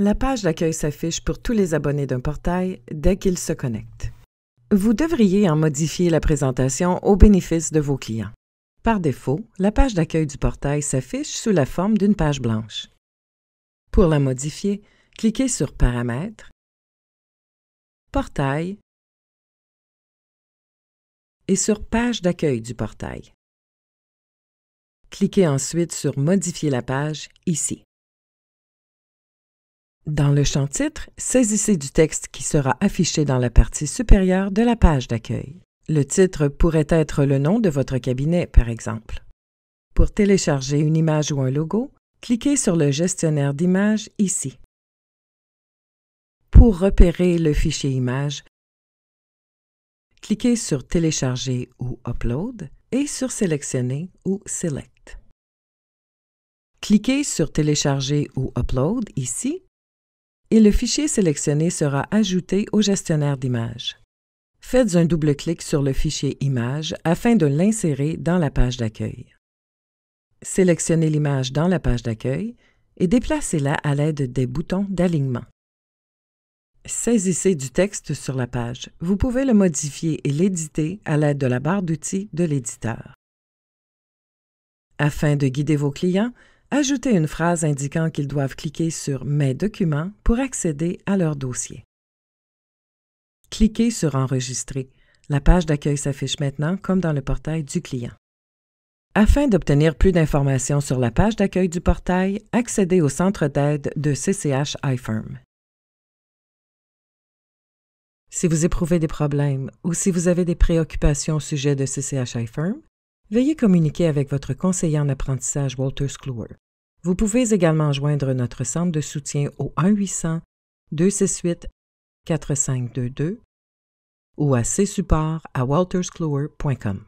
La page d'accueil s'affiche pour tous les abonnés d'un portail dès qu'ils se connectent. Vous devriez en modifier la présentation au bénéfice de vos clients. Par défaut, la page d'accueil du portail s'affiche sous la forme d'une page blanche. Pour la modifier, cliquez sur Paramètres, Portail et sur Page d'accueil du portail. Cliquez ensuite sur Modifier la page ici. Dans le champ titre, saisissez du texte qui sera affiché dans la partie supérieure de la page d'accueil. Le titre pourrait être le nom de votre cabinet, par exemple. Pour télécharger une image ou un logo, cliquez sur le gestionnaire d'images ici. Pour repérer le fichier image, cliquez sur Télécharger ou Upload et sur Sélectionner ou Select. Cliquez sur Télécharger ou Upload ici et le fichier sélectionné sera ajouté au gestionnaire d'images. Faites un double clic sur le fichier Image afin de l'insérer dans la page d'accueil. Sélectionnez l'image dans la page d'accueil et déplacez-la à l'aide des boutons d'alignement. Saisissez du texte sur la page. Vous pouvez le modifier et l'éditer à l'aide de la barre d'outils de l'éditeur. Afin de guider vos clients, Ajoutez une phrase indiquant qu'ils doivent cliquer sur Mes documents pour accéder à leur dossier. Cliquez sur Enregistrer. La page d'accueil s'affiche maintenant comme dans le portail du client. Afin d'obtenir plus d'informations sur la page d'accueil du portail, accédez au centre d'aide de CCH iFirm. Si vous éprouvez des problèmes ou si vous avez des préoccupations au sujet de CCH iFirm, Veuillez communiquer avec votre conseiller en apprentissage Walter Vous pouvez également joindre notre centre de soutien au 1-800-268-4522 ou à csupport à walterscluer.com.